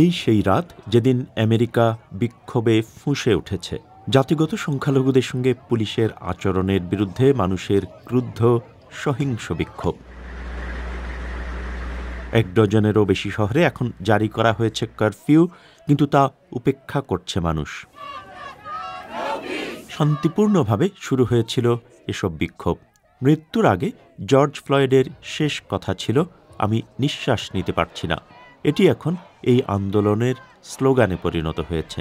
এই সেই রাত যেদিন আমেরিকা বিক্ষোভে ফুঁসে উঠেছে জাতিগত সংখ্যালঘুদের সঙ্গে পুলিশের আচরণের বিরুদ্ধে মানুষের ক্রুদ্ধ সহিংস বিক্ষোভ এক ডজনেরও বেশি শহরে এখন জারি করা হয়েছে কারফিউ কিন্তু তা উপেক্ষা করছে মানুষ শান্তিপূর্ণভাবে শুরু হয়েছিল এসব বিক্ষোভ মৃত্যুর আগে জর্জ ফ্লয়েডের শেষ কথা ছিল আমি নিঃশ্বাস নিতে পারছি না এটি এখন এই আন্দোলনের স্লোগানে পরিণত হয়েছে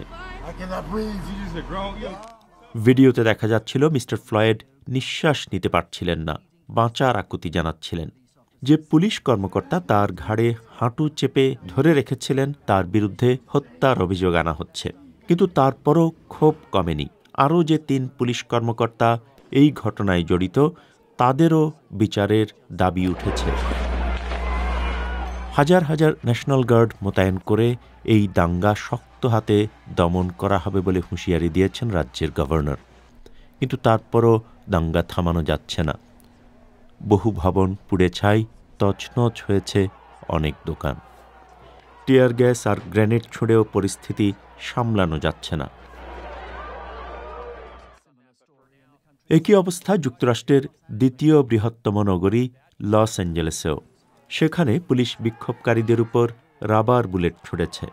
ভিডিওতে দেখা যাচ্ছিল মিস্টার ফ্লয়েড নিঃশ্বাস নিতে পারছিলেন না বাঁচার আকুতি জানাচ্ছিলেন যে পুলিশ কর্মকর্তা তার ঘাড়ে হাঁটু চেপে ধরে রেখেছিলেন তার বিরুদ্ধে হত্যার অভিযোগ আনা হচ্ছে কিন্তু তারপরও ক্ষোভ কমেনি আরও যে তিন পুলিশ কর্মকর্তা এই ঘটনায় জড়িত তাদেরও বিচারের দাবি উঠেছে হাজার হাজার ন্যাশনাল গার্ড মোতায়েন করে এই দাঙ্গা শক্ত হাতে দমন করা হবে বলে হুঁশিয়ারি দিয়েছেন রাজ্যের গভর্নর কিন্তু তারপরও দাঙ্গা থামানো যাচ্ছে না বহু ভবন পুড়ে ছাই তছনছ হয়েছে অনেক দোকান টিয়ার গ্যাস আর গ্রেনেড ছুঁড়েও পরিস্থিতি সামলানো যাচ্ছে না একই অবস্থা যুক্তরাষ্ট্রের দ্বিতীয় বৃহত্তম নগরী লস অ্যাঞ্জেলেসেও সেখানে পুলিশ বিক্ষোভকারীদের উপর রাবার বুলেট ছুড়েছে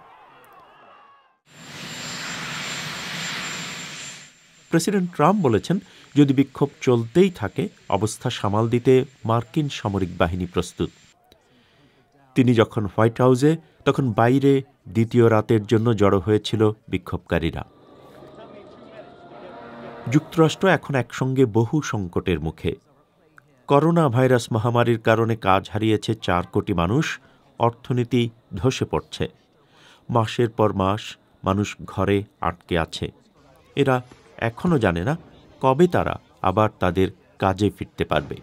প্রেসিডেন্ট ট্রাম্প বলেছেন যদি বিক্ষোভ চলতেই থাকে অবস্থা সামাল দিতে মার্কিন সামরিক বাহিনী প্রস্তুত তিনি যখন হোয়াইট হাউসে তখন বাইরে দ্বিতীয় রাতের জন্য জড়ো হয়েছিল বিক্ষোভকারীরা যুক্তরাষ্ট্র এখন একসঙ্গে বহু সংকটের মুখে করোনা ভাইরাস মহামারীর কারণে কাজ হারিয়েছে চার কোটি মানুষ অর্থনীতি ধসে পড়ছে মাসের পর মাস মানুষ ঘরে আটকে আছে এরা এখনও জানে না কবে তারা আবার তাদের কাজে ফিরতে পারবে